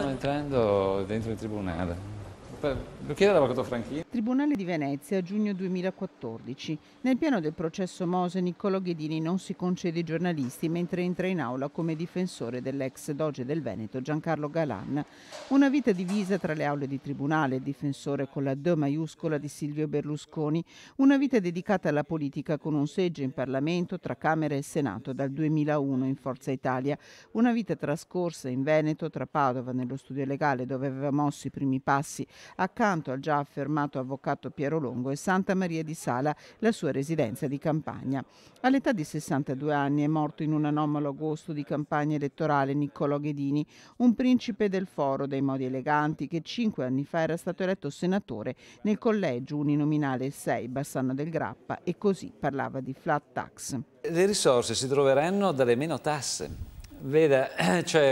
Sto entrando dentro il tribunale. Chiede all'avvocato Franchini. Tribunale di Venezia, giugno 2014. Nel piano del processo Mose, Niccolò Ghedini non si concede ai giornalisti mentre entra in aula come difensore dell'ex doge del Veneto Giancarlo Galan. Una vita divisa tra le aule di tribunale, difensore con la D maiuscola di Silvio Berlusconi. Una vita dedicata alla politica con un seggio in Parlamento tra Camera e Senato dal 2001 in Forza Italia. Una vita trascorsa in Veneto, tra Padova, nello studio legale dove aveva mosso i primi passi accanto al già affermato avvocato Piero Longo e Santa Maria di Sala, la sua residenza di campagna. All'età di 62 anni è morto in un anomalo agosto di campagna elettorale Niccolò Ghedini, un principe del foro dei modi eleganti che cinque anni fa era stato eletto senatore nel collegio uninominale 6 Bassano del Grappa e così parlava di flat tax. Le risorse si troveranno dalle meno tasse Veda,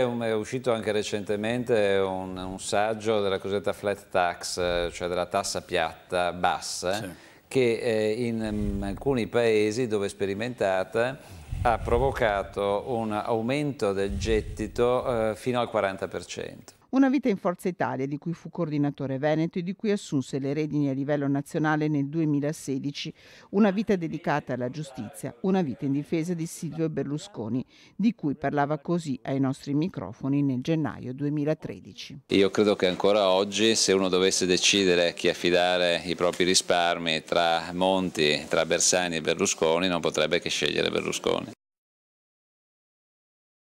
un, è uscito anche recentemente un, un, saggio della cosiddetta flat tax, cioè della tassa piatta bassa, sì. che eh, in mm, alcuni paesi dove è sperimentata ha provocato un aumento del gettito eh, fino al 40%. Una vita in Forza Italia, di cui fu coordinatore veneto e di cui assunse le redini a livello nazionale nel 2016. Una vita dedicata alla giustizia, una vita in difesa di Silvio Berlusconi, di cui parlava così ai nostri microfoni nel gennaio 2013. Io credo che ancora oggi, se uno dovesse decidere chi affidare i propri risparmi tra Monti, tra Bersani e Berlusconi, non potrebbe che scegliere Berlusconi.